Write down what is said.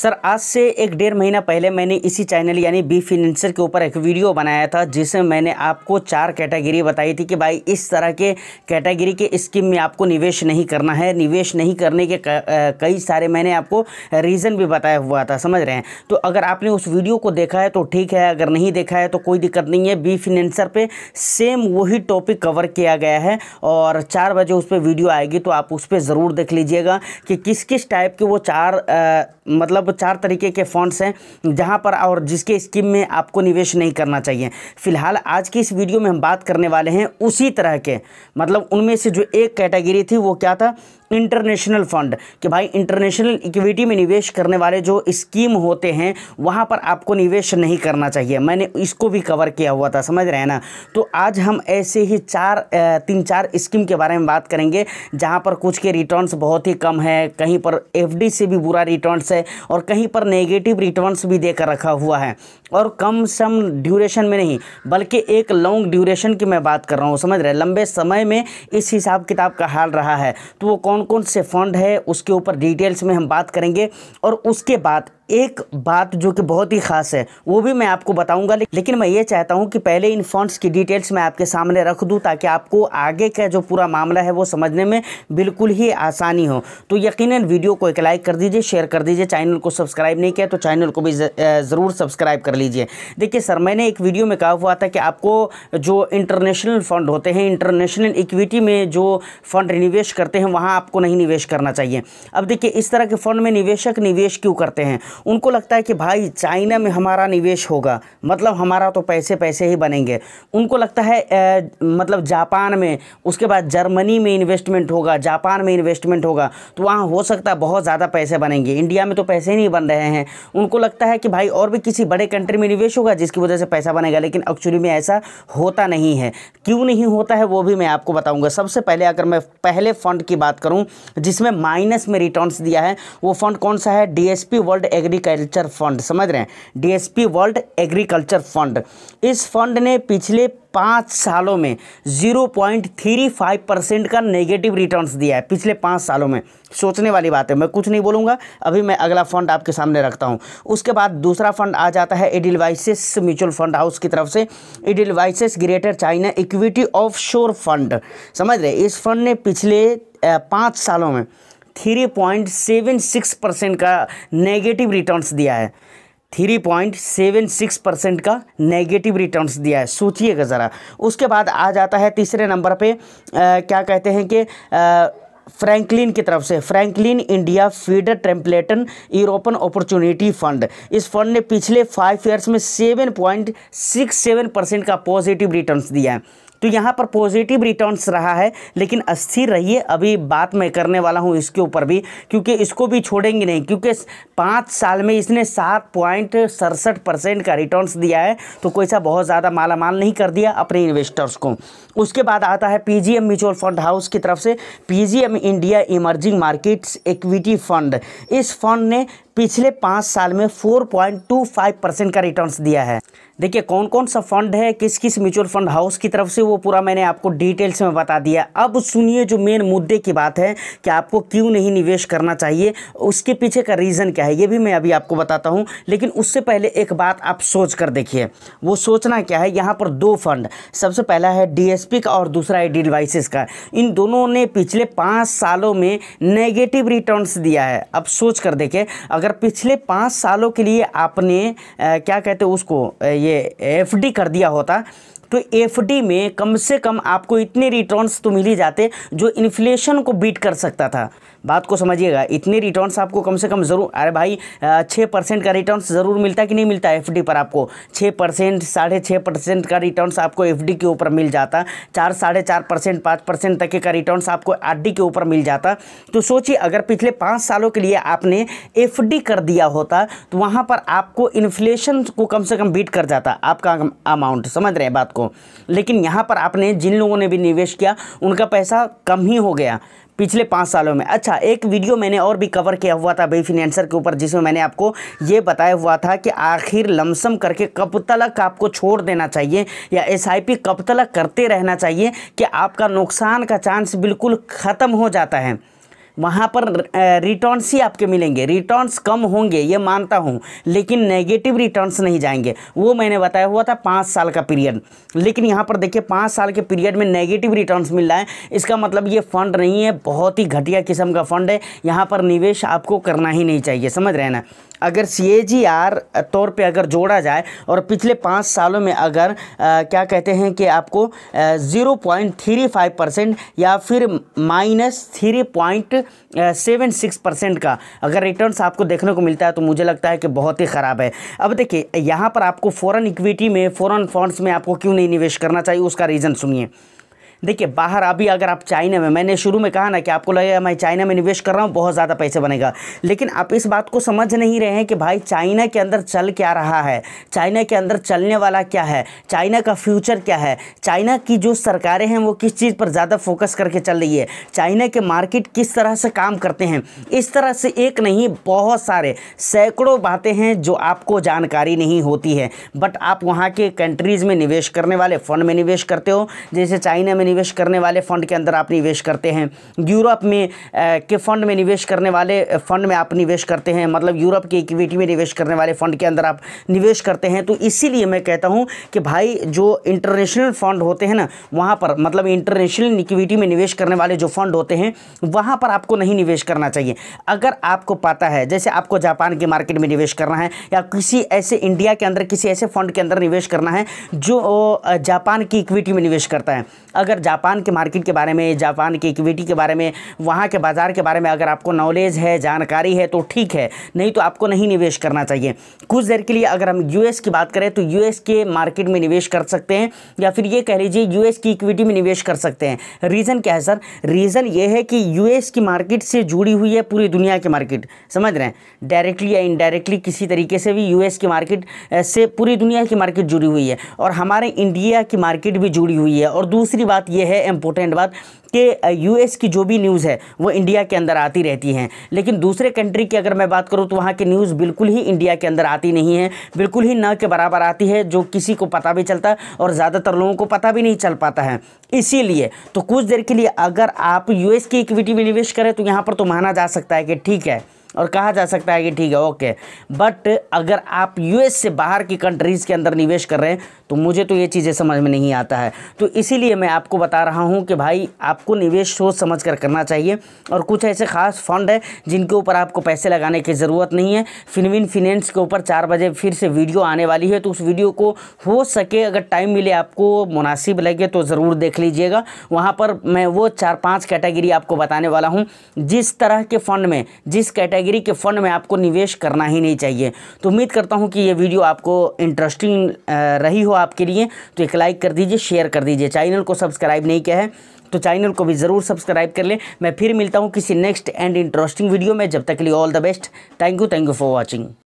sir आज से एक डेढ़ महीना पहले मैंने इसी चैनल यानी बी फिनेंसर के ऊपर एक वीडियो बनाया था जिसमें मैंने आपको चार कैटेगरी बताई थी कि भाई इस तरह के कैटेगरी के स्कीम में आपको निवेश नहीं करना है निवेश नहीं करने के कई सारे मैंने आपको रीज़न भी बताया हुआ था समझ रहे हैं तो अगर आपने उस वीडियो को देखा है तो ठीक है अगर नहीं देखा है तो कोई दिक्कत नहीं है बी फिनेंसर पर सेम वही टॉपिक कवर किया गया है और चार बजे उस पर वीडियो आएगी तो आप उस पर ज़रूर देख लीजिएगा कि किस किस टाइप के वो चार मतलब मतलब चार तरीके के फंड्स हैं जहां पर और जिसके स्कीम में आपको निवेश नहीं करना चाहिए फिलहाल आज की इस वीडियो में हम बात करने वाले हैं उसी तरह के मतलब उनमें से जो एक कैटेगरी थी वो क्या था इंटरनेशनल फंड कि भाई इंटरनेशनल इक्विटी में निवेश करने वाले जो स्कीम होते हैं वहाँ पर आपको निवेश नहीं करना चाहिए मैंने इसको भी कवर किया हुआ था समझ रहे हैं ना तो आज हम ऐसे ही चार तीन चार स्कीम के बारे में बात करेंगे जहाँ पर कुछ के रिटर्न्स बहुत ही कम है कहीं पर एफ से भी बुरा रिटर्न्स है और कहीं पर नेगेटिव रिटर्न्स भी देकर रखा हुआ है और कम सम ड्यूरेशन में नहीं बल्कि एक लॉन्ग ड्यूरेशन की मैं बात कर रहा हूँ समझ रहे लंबे समय में इस हिसाब किताब का हाल रहा है तो वो कौन कौन कौन से फंड है उसके ऊपर डिटेल्स में हम बात करेंगे और उसके बाद एक बात जो कि बहुत ही ख़ास है वो भी मैं आपको बताऊंगा लेकिन मैं ये चाहता हूं कि पहले इन फंड्स की डिटेल्स मैं आपके सामने रख दूं ताकि आपको आगे का जो पूरा मामला है वो समझने में बिल्कुल ही आसानी हो तो यकीनन वीडियो को एक लाइक कर दीजिए शेयर कर दीजिए चैनल को सब्सक्राइब नहीं किया तो चैनल को भी ज़रूर सब्सक्राइब कर लीजिए देखिए सर मैंने एक वीडियो में कहा हुआ था कि आपको जो इंटरनेशनल फ़ंड होते हैं इंटरनेशनल इक्विटी में जो फ़ंड निवेश करते हैं वहाँ आपको नहीं निवेश करना चाहिए अब देखिए इस तरह के फ़ंड में निवेशक निवेश क्यों करते हैं उनको लगता है कि भाई चाइना में हमारा निवेश होगा मतलब हमारा तो पैसे पैसे ही बनेंगे उनको लगता है ए, मतलब जापान में उसके बाद जर्मनी में इन्वेस्टमेंट होगा जापान में इन्वेस्टमेंट होगा तो वहाँ हो सकता है बहुत ज़्यादा पैसे बनेंगे इंडिया में तो पैसे ही नहीं बन रहे हैं उनको लगता है कि भाई और भी किसी बड़े कंट्री में निवेश होगा जिसकी वजह से पैसा बनेगा लेकिन एक्चुअली में ऐसा होता नहीं है क्यों नहीं होता है वो भी मैं आपको बताऊँगा सबसे पहले अगर मैं पहले फंड की बात करूँ जिसमें माइनस में रिटर्न दिया है वो फंड कौन सा है D world agri agriculture fund समझ रहे हैं डीएसपी वर्ल्ड एग्रीकल्चर फंड इस फंड ने पिछले पाँच सालों में zero point three five percent का नेगेटिव रिटर्न्स दिया है पिछले पाँच सालों में सोचने वाली बात है मैं कुछ नहीं बोलूँगा अभी मैं अगला फंड आपके सामने रखता हूँ उसके बाद दूसरा फंड आ जाता है एडिलवाइसिस म्यूचुअल फंड हाउस की तरफ से Edelweiss's greater China equity off fund समझ रहे इस फंड ने पिछले पाँच सालों में three point seven six percent का नेगेटिव रिटर्न्स दिया है three point seven six percent का नेगेटिव रिटर्न्स दिया है सोचिएगा ज़रा उसके बाद आ जाता है तीसरे नंबर पे आ, क्या कहते हैं कि फ्रैंकलिन की तरफ से Franklin India feeder Templeton European opportunity fund इस फंड ने पिछले फाइव ईयर्स में seven point six seven percent का पॉजिटिव रिटर्न्स दिया है तो यहाँ पर पॉजिटिव रिटर्न्स रहा है लेकिन अस्थिर रहिए अभी बात मैं करने वाला हूँ इसके ऊपर भी क्योंकि इसको भी छोड़ेंगे नहीं क्योंकि पाँच साल में इसने सात पॉइंट सड़सठ परसेंट का रिटर्न्स दिया है तो कोई सा बहुत ज़्यादा मालामाल नहीं कर दिया अपने इन्वेस्टर्स को उसके बाद आता है एम म्यूचुअल फंड हाउस की तरफ से M India emerging markets equity fund इस फंड ने पिछले पाँच साल में 4.25 परसेंट का रिटर्न्स दिया है देखिए कौन कौन सा फंड है किस किस म्यूचुअल फंड हाउस की तरफ से वो पूरा मैंने आपको डिटेल्स में बता दिया अब सुनिए जो मेन मुद्दे की बात है कि आपको क्यों नहीं निवेश करना चाहिए उसके पीछे का रीज़न क्या है ये भी मैं अभी आपको बताता हूँ लेकिन उससे पहले एक बात आप सोच कर देखिए वो सोचना क्या है यहाँ पर दो फंड सबसे पहला है डी का और दूसरा है डी का इन दोनों ने पिछले पाँच सालों में नेगेटिव रिटर्न्स दिया है अब सोच कर देखिए अगर अगर पिछले पाँच सालों के लिए आपने क्या कहते उसको ये एफडी कर दिया होता तो एफ में कम से कम आपको इतने रिटर्न्स तो मिल ही जाते जो इन्फ्लेशन को बीट कर सकता था बात को समझिएगा इतने रिटर्न्स आपको कम से कम ज़रूर अरे भाई छः परसेंट का रिटर्न्स ज़रूर मिलता कि नहीं मिलता एफडी पर आपको छः परसेंट साढ़े छः परसेंट का रिटर्न्स आपको एफडी के ऊपर मिल जाता चार साढ़े चार परसेंट पाँच परसेंट तक का रिटर्न्स आपको आरडी के ऊपर मिल जाता तो सोचिए अगर पिछले पाँच सालों के लिए आपने एफ कर दिया होता तो वहाँ पर आपको इन्फ्लेशन को कम से कम बीट कर जाता आपका अमाउंट समझ रहे हैं बात को आपको लेकिन यहाँ पर आपने जिन लोगों ने भी निवेश किया उनका पैसा कम ही हो गया पिछले पाँच सालों में अच्छा एक वीडियो मैंने और भी कवर किया हुआ था बेफिन फिनेंसर के ऊपर जिसमें मैंने आपको ये बताया हुआ था कि आखिर लमसम करके कब तक आपको छोड़ देना चाहिए या एसआईपी कब तक करते रहना चाहिए कि आपका नुकसान का चांस बिल्कुल ख़त्म हो जाता है वहाँ पर रिटर्न्स ही आपके मिलेंगे रिटर्न्स कम होंगे ये मानता हूँ लेकिन नेगेटिव रिटर्न्स नहीं जाएंगे वो मैंने बताया हुआ था पाँच साल का पीरियड लेकिन यहाँ पर देखिए पाँच साल के पीरियड में नेगेटिव रिटर्न्स मिल रहा है इसका मतलब ये फंड नहीं है बहुत ही घटिया किस्म का फंड है यहाँ पर निवेश आपको करना ही नहीं चाहिए समझ रहे हैं ना अगर सी ए जी आर तौर पे अगर जोड़ा जाए और पिछले पाँच सालों में अगर आ, क्या कहते हैं कि आपको zero point three five percent या फिर minus three point seven six percent का अगर रिटर्न्स आपको देखने को मिलता है तो मुझे लगता है कि बहुत ही ख़राब है अब देखिए यहाँ पर आपको फ़ौरन इक्विटी में फ़ौरन फंड्स में आपको क्यों नहीं निवेश करना चाहिए उसका रीज़न सुनिए देखिए बाहर अभी अगर आप चाइना में मैंने शुरू में कहा ना कि आपको लगेगा मैं चाइना में निवेश कर रहा हूँ बहुत ज़्यादा पैसे बनेगा लेकिन आप इस बात को समझ नहीं रहे हैं कि भाई चाइना के अंदर चल क्या रहा है चाइना के अंदर चलने वाला क्या है चाइना का फ्यूचर क्या है चाइना की जो सरकारें हैं वो किस चीज़ पर ज़्यादा फोकस करके चल रही है चाइना के मार्केट किस तरह से काम करते हैं इस तरह से एक नहीं बहुत सारे सैकड़ों बातें हैं जो आपको जानकारी नहीं होती है बट आप वहाँ के कंट्रीज़ में निवेश करने वाले फ़ंड में निवेश करते हो जैसे चाइना में निवेश करने वाले फ़ंड के अंदर आप निवेश करते हैं यूरोप में के फ़ंड में निवेश करने वाले फ़ंड में आप निवेश करते हैं मतलब यूरोप की इक्विटी में निवेश करने वाले फ़ंड के अंदर आप निवेश करते हैं तो इसीलिए मैं कहता हूँ कि भाई जो इंटरनेशनल फ़ंड होते हैं ना वहाँ पर मतलब इंटरनेशनल इक्विटी में निवेश करने वाले जो फ़ंड होते हैं वहाँ पर आपको नहीं निवेश करना चाहिए अगर आपको पता है जैसे आपको जापान के मार्केट में निवेश करना है या किसी ऐसे इंडिया के अंदर किसी ऐसे फ़ंड के अंदर निवेश करना है जो जापान की इक्विटी में निवेश करता है अगर जापान के मार्केट के बारे में जापान की इक्विटी के बारे में वहाँ के बाज़ार के बारे में अगर आपको नॉलेज है जानकारी है तो ठीक है नहीं तो आपको नहीं निवेश करना चाहिए कुछ देर के लिए अगर हम यूएस की बात करें तो यूएस के मार्केट में निवेश कर सकते हैं या फिर ये कह लीजिए यूएस की इक्विटी में निवेश कर सकते हैं रीज़न क्या है सर रीज़न ये है कि यूएस की मार्केट से जुड़ी हुई है पूरी दुनिया की मार्केट समझ रहे हैं डायरेक्टली या इनडायरेक्टली किसी तरीके से भी यूएस की मार्केट से पूरी दुनिया की मार्केट जुड़ी हुई है और हमारे इंडिया की मार्केट भी जुड़ी हुई है और दूसरी बात यह है इंपॉर्टेंट बात कि यूएस की जो भी न्यूज़ है वो इंडिया के अंदर आती रहती हैं लेकिन दूसरे कंट्री की अगर मैं बात करूँ तो वहाँ की न्यूज़ बिल्कुल ही इंडिया के अंदर आती नहीं है बिल्कुल ही न के बराबर आती है जो किसी को पता भी चलता और ज़्यादातर लोगों को पता भी नहीं चल पाता है इसीलिए तो कुछ देर के लिए अगर आप यूएस की इक्विटी में निवेश करें तो यहाँ पर तो माना जा सकता है कि ठीक है और कहा जा सकता है कि ठीक है ओके बट अगर आप यूएस से बाहर की कंट्रीज़ के अंदर निवेश कर रहे हैं तो मुझे तो ये चीज़ें समझ में नहीं आता है तो इसीलिए मैं आपको बता रहा हूँ कि भाई आपको निवेश सोच समझ कर करना चाहिए और कुछ ऐसे ख़ास फंड है जिनके ऊपर आपको पैसे लगाने की ज़रूरत नहीं है फिनविन फिनेंस के ऊपर चार बजे फिर से वीडियो आने वाली है तो उस वीडियो को हो सके अगर टाइम मिले आपको मुनासिब लगे तो ज़रूर देख लीजिएगा वहाँ पर मैं वो चार पाँच कैटेगरी आपको बताने वाला हूँ जिस तरह के फंड में जिस कैटेगरी कैटेगरी के फ़ंड में आपको निवेश करना ही नहीं चाहिए तो उम्मीद करता हूँ कि ये वीडियो आपको इंटरेस्टिंग रही हो आपके लिए तो एक लाइक कर दीजिए शेयर कर दीजिए चैनल को सब्सक्राइब नहीं किया है तो चैनल को भी ज़रूर सब्सक्राइब कर लें मैं फिर मिलता हूँ किसी नेक्स्ट एंड इंटरेस्टिंग वीडियो में जब तक के लिए all the best thank you thank you for watching